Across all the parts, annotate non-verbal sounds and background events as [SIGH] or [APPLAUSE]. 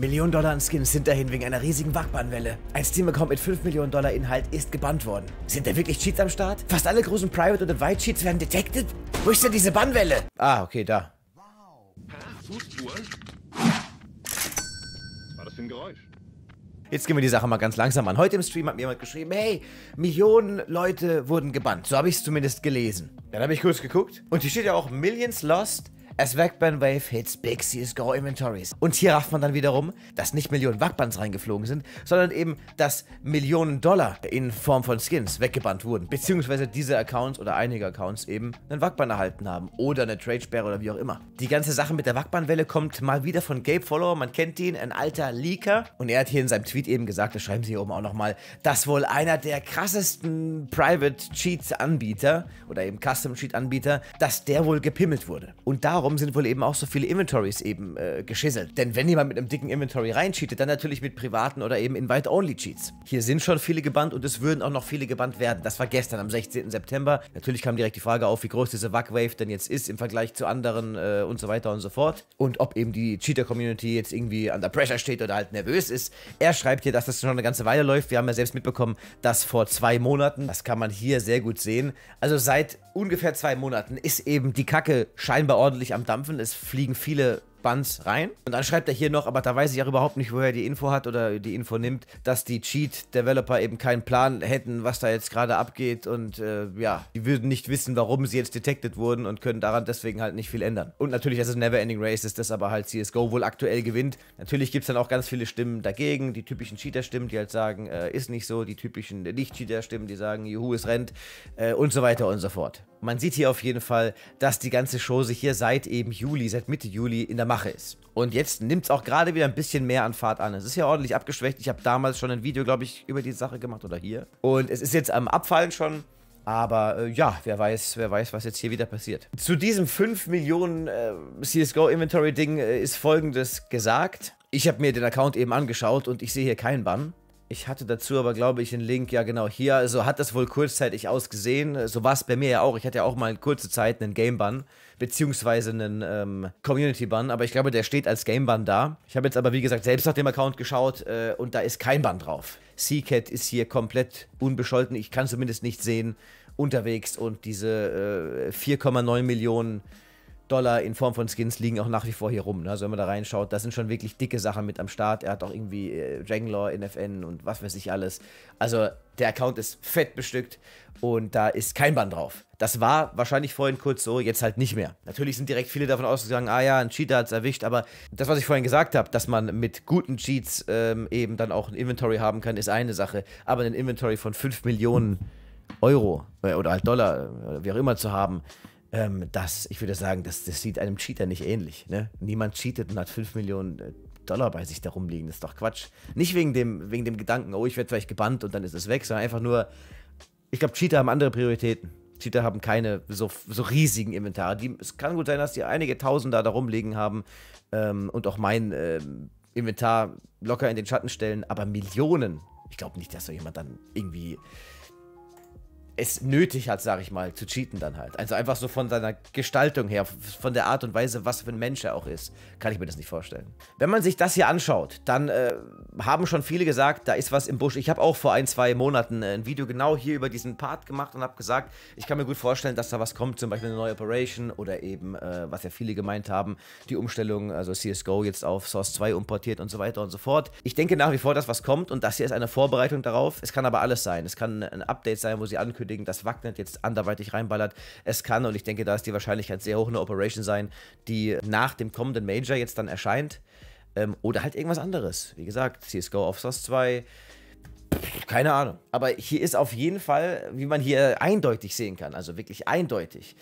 Millionen Dollar an Skins sind dahin wegen einer riesigen Wachbahnwelle. Ein Steam-Account mit 5 Millionen Dollar Inhalt ist gebannt worden. Sind da wirklich Cheats am Start? Fast alle großen Private- oder White-Cheats werden detected? Wo ist denn diese Bannwelle? Ah, okay, da. Wow. Hä? Fußspuren? Was war das für ein Geräusch? Jetzt gehen wir die Sache mal ganz langsam an. Heute im Stream hat mir jemand geschrieben, hey, Millionen Leute wurden gebannt. So habe ich es zumindest gelesen. Dann habe ich kurz geguckt und hier steht ja auch Millions Lost As Wagband Wave hits Big CSGO Inventories. Und hier rafft man dann wiederum, dass nicht Millionen Wagbands reingeflogen sind, sondern eben, dass Millionen Dollar in Form von Skins weggebannt wurden. Beziehungsweise diese Accounts oder einige Accounts eben einen Wagband erhalten haben. Oder eine Trade-Sperre oder wie auch immer. Die ganze Sache mit der Wagbandwelle kommt mal wieder von Gabe Follower. Man kennt ihn, ein alter Leaker. Und er hat hier in seinem Tweet eben gesagt, das schreiben sie hier oben auch nochmal, dass wohl einer der krassesten Private Cheat Anbieter oder eben Custom Cheat Anbieter, dass der wohl gepimmelt wurde. Und darum darum sind wohl eben auch so viele Inventories eben äh, geschisselt. Denn wenn jemand mit einem dicken Inventory reincheatet, dann natürlich mit privaten oder eben Invite-Only-Cheats. Hier sind schon viele gebannt und es würden auch noch viele gebannt werden. Das war gestern am 16. September. Natürlich kam direkt die Frage auf, wie groß diese Wackwave denn jetzt ist im Vergleich zu anderen äh, und so weiter und so fort. Und ob eben die Cheater-Community jetzt irgendwie under pressure steht oder halt nervös ist. Er schreibt hier, dass das schon eine ganze Weile läuft. Wir haben ja selbst mitbekommen, dass vor zwei Monaten, das kann man hier sehr gut sehen, also seit ungefähr zwei Monaten ist eben die Kacke scheinbar ordentlich am Dampfen ist, fliegen viele Buns rein. Und dann schreibt er hier noch, aber da weiß ich auch überhaupt nicht, woher die Info hat oder die Info nimmt, dass die Cheat-Developer eben keinen Plan hätten, was da jetzt gerade abgeht und äh, ja, die würden nicht wissen, warum sie jetzt detected wurden und können daran deswegen halt nicht viel ändern. Und natürlich, dass es ein Never-Ending Race ist, das aber halt CSGO wohl aktuell gewinnt. Natürlich gibt es dann auch ganz viele Stimmen dagegen, die typischen Cheater-Stimmen, die halt sagen, äh, ist nicht so, die typischen Nicht-Cheater-Stimmen, die sagen, juhu, es rennt äh, und so weiter und so fort. Man sieht hier auf jeden Fall, dass die ganze Show sich hier seit eben Juli, seit Mitte Juli in der Mache ist. Und jetzt nimmt es auch gerade wieder ein bisschen mehr an Fahrt an. Es ist ja ordentlich abgeschwächt. Ich habe damals schon ein Video, glaube ich, über die Sache gemacht oder hier. Und es ist jetzt am Abfallen schon. Aber äh, ja, wer weiß, wer weiß, was jetzt hier wieder passiert. Zu diesem 5 Millionen äh, CSGO-Inventory-Ding äh, ist folgendes gesagt. Ich habe mir den Account eben angeschaut und ich sehe hier keinen Bann. Ich hatte dazu aber, glaube ich, einen Link, ja genau, hier. Also hat das wohl kurzzeitig ausgesehen. So war es bei mir ja auch. Ich hatte ja auch mal kurze Zeit einen Game-Bann beziehungsweise einen ähm, community bun aber ich glaube, der steht als game bun da. Ich habe jetzt aber, wie gesagt, selbst nach dem Account geschaut äh, und da ist kein Bun drauf. Seacat ist hier komplett unbescholten, ich kann zumindest nicht sehen, unterwegs und diese äh, 4,9 Millionen Dollar in Form von Skins liegen auch nach wie vor hier rum. Ne? Also wenn man da reinschaut, da sind schon wirklich dicke Sachen mit am Start. Er hat auch irgendwie äh, Janglor, NFN und was weiß ich alles. Also der Account ist fett bestückt und da ist kein Bann drauf. Das war wahrscheinlich vorhin kurz so, jetzt halt nicht mehr. Natürlich sind direkt viele davon ausgegangen, ah ja, ein Cheater hat es erwischt, aber das, was ich vorhin gesagt habe, dass man mit guten Cheats ähm, eben dann auch ein Inventory haben kann, ist eine Sache. Aber ein Inventory von 5 Millionen Euro äh, oder halt Dollar, äh, wie auch immer zu haben, ähm, das, ich würde sagen, das, das sieht einem Cheater nicht ähnlich. Ne? Niemand cheatet und hat 5 Millionen äh, Dollar bei sich da rumliegen. Das ist doch Quatsch. Nicht wegen dem, wegen dem Gedanken, oh, ich werde vielleicht gebannt und dann ist es weg, sondern einfach nur, ich glaube, Cheater haben andere Prioritäten. Cheater haben keine so, so riesigen Inventare. Die, es kann gut sein, dass die einige Tausender da rumliegen haben ähm, und auch mein ähm, Inventar locker in den Schatten stellen, aber Millionen. Ich glaube nicht, dass so jemand dann irgendwie es nötig hat, sag ich mal, zu cheaten dann halt. Also einfach so von seiner Gestaltung her, von der Art und Weise, was für ein Mensch er auch ist, kann ich mir das nicht vorstellen. Wenn man sich das hier anschaut, dann äh, haben schon viele gesagt, da ist was im Busch. Ich habe auch vor ein, zwei Monaten äh, ein Video genau hier über diesen Part gemacht und habe gesagt, ich kann mir gut vorstellen, dass da was kommt, zum Beispiel eine neue Operation oder eben, äh, was ja viele gemeint haben, die Umstellung, also CSGO jetzt auf Source 2 importiert und so weiter und so fort. Ich denke nach wie vor, dass was kommt und das hier ist eine Vorbereitung darauf. Es kann aber alles sein. Es kann ein Update sein, wo sie ankündigen, ankündigen, dass Wagner jetzt anderweitig reinballert. Es kann, und ich denke, da ist die Wahrscheinlichkeit sehr hoch, eine Operation sein, die nach dem kommenden Major jetzt dann erscheint. Ähm, oder halt irgendwas anderes. Wie gesagt, CSGO Offsars 2. Keine Ahnung. Aber hier ist auf jeden Fall, wie man hier eindeutig sehen kann, also wirklich eindeutig,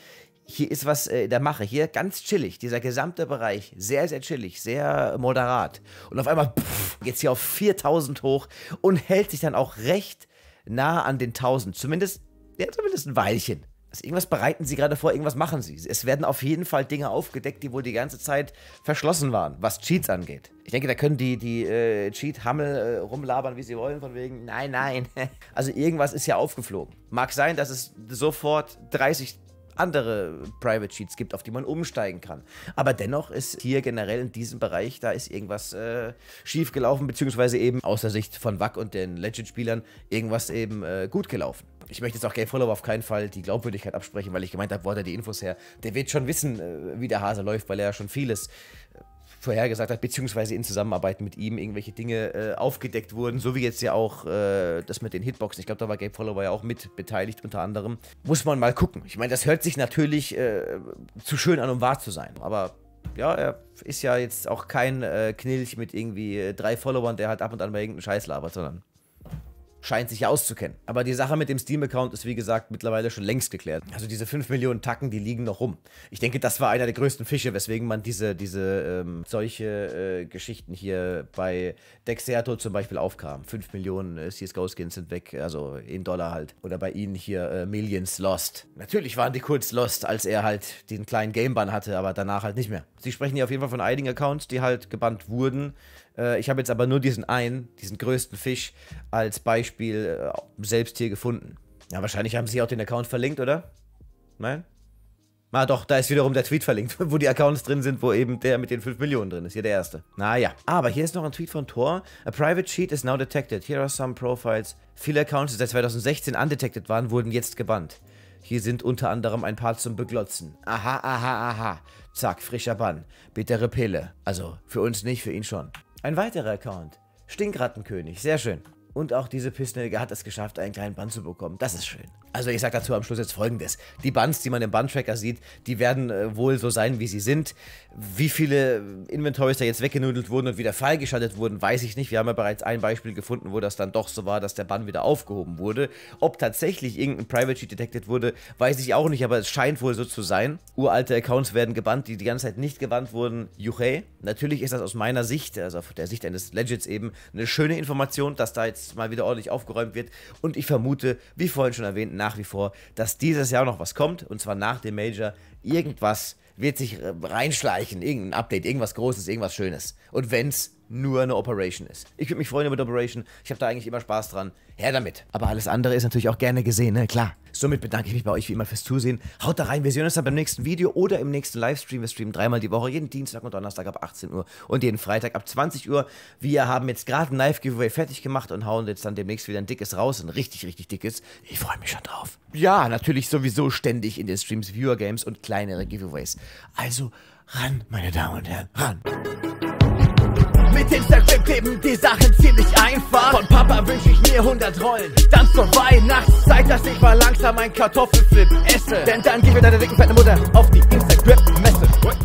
hier ist was in äh, der Mache. Hier ganz chillig. Dieser gesamte Bereich sehr, sehr chillig, sehr moderat. Und auf einmal geht es hier auf 4000 hoch und hält sich dann auch recht nah an den 1000. Zumindest ja, zumindest ein Weilchen. Also irgendwas bereiten sie gerade vor, irgendwas machen sie. Es werden auf jeden Fall Dinge aufgedeckt, die wohl die ganze Zeit verschlossen waren, was Cheats angeht. Ich denke, da können die, die äh, Cheat-Hammel äh, rumlabern, wie sie wollen, von wegen, nein, nein. [LAUGHS] also irgendwas ist ja aufgeflogen. Mag sein, dass es sofort 30 andere Private Sheets gibt, auf die man umsteigen kann. Aber dennoch ist hier generell in diesem Bereich, da ist irgendwas äh, gelaufen, beziehungsweise eben aus der Sicht von Wack und den Legend-Spielern irgendwas eben äh, gut gelaufen. Ich möchte jetzt auch Game Follower auf keinen Fall die Glaubwürdigkeit absprechen, weil ich gemeint habe, wo hat er die Infos her? Der wird schon wissen, äh, wie der Hase läuft, weil er ja schon vieles vorhergesagt hat, beziehungsweise in Zusammenarbeit mit ihm irgendwelche Dinge äh, aufgedeckt wurden, so wie jetzt ja auch äh, das mit den Hitboxen. Ich glaube, da war Gabe Follower ja auch mit beteiligt, unter anderem. Muss man mal gucken. Ich meine, das hört sich natürlich äh, zu schön an, um wahr zu sein, aber ja, er ist ja jetzt auch kein äh, Knilch mit irgendwie äh, drei Followern, der halt ab und an mal irgendeinen Scheiß labert, sondern scheint sich ja auszukennen. Aber die Sache mit dem Steam-Account ist wie gesagt mittlerweile schon längst geklärt. Also diese 5 Millionen Tacken, die liegen noch rum. Ich denke, das war einer der größten Fische, weswegen man diese, diese ähm, solche äh, Geschichten hier bei Dexerto zum Beispiel aufkam. 5 Millionen äh, CSGO-Skins sind weg, also in Dollar halt. Oder bei ihnen hier äh, Millions Lost. Natürlich waren die kurz Lost, als er halt den kleinen game Gameban hatte, aber danach halt nicht mehr. Sie sprechen hier auf jeden Fall von einigen Accounts, die halt gebannt wurden äh, ich habe jetzt aber nur diesen einen, diesen größten Fisch, als Beispiel äh, selbst hier gefunden. Ja, wahrscheinlich haben sie auch den Account verlinkt, oder? Nein? Ah doch, da ist wiederum der Tweet verlinkt, [LAUGHS] wo die Accounts drin sind, wo eben der mit den 5 Millionen drin ist. Hier der erste. Naja. Aber hier ist noch ein Tweet von Tor. A private sheet is now detected. Here are some profiles. Viele Accounts, die seit 2016 undetected waren, wurden jetzt gebannt. Hier sind unter anderem ein paar zum Beglotzen. Aha, aha, aha. Zack, frischer Bann. Bittere Pille. Also, für uns nicht, für ihn schon. Ein weiterer Account. Stinkrattenkönig, sehr schön. Und auch diese Pissnelke hat es geschafft, einen kleinen Bann zu bekommen. Das ist schön. Also ich sage dazu am Schluss jetzt folgendes. Die Buns, die man im Bun-Tracker sieht, die werden äh, wohl so sein, wie sie sind. Wie viele Inventories da jetzt weggenudelt wurden und wieder freigeschaltet wurden, weiß ich nicht. Wir haben ja bereits ein Beispiel gefunden, wo das dann doch so war, dass der Bann wieder aufgehoben wurde. Ob tatsächlich irgendein Private Sheet detected wurde, weiß ich auch nicht, aber es scheint wohl so zu sein. Uralte Accounts werden gebannt, die die ganze Zeit nicht gebannt wurden. Juche, natürlich ist das aus meiner Sicht, also aus der Sicht eines Legends eben, eine schöne Information, dass da jetzt mal wieder ordentlich aufgeräumt wird. Und ich vermute, wie vorhin schon erwähnt, nach wie vor, dass dieses Jahr noch was kommt und zwar nach dem Major. Irgendwas wird sich äh, reinschleichen, irgendein Update, irgendwas Großes, irgendwas Schönes. Und wenn es nur eine Operation ist. Ich würde mich freuen über die Operation. Ich habe da eigentlich immer Spaß dran. Her damit. Aber alles andere ist natürlich auch gerne gesehen, ne? Klar. Somit bedanke ich mich bei euch wie immer fürs Zusehen. Haut da rein. Wir sehen uns dann beim nächsten Video oder im nächsten Livestream. Wir streamen dreimal die Woche, jeden Dienstag und Donnerstag ab 18 Uhr und jeden Freitag ab 20 Uhr. Wir haben jetzt gerade ein Live-Giveaway fertig gemacht und hauen jetzt dann demnächst wieder ein dickes raus. Ein richtig, richtig dickes. Ich freue mich schon drauf. Ja, natürlich sowieso ständig in den Streams Viewer Games und kleinere Giveaways. Also ran, meine Damen und Herren, ran. Mit Instagram geben die Sachen ziemlich einfach. Von Papa wünsch ich mir 100 Rollen. Dann zur Weihnachtszeit, dass ich mal langsam ein Kartoffelflip esse. Denn dann gehen wir deiner dicken fetten Mutter auf die Instagram-Messe.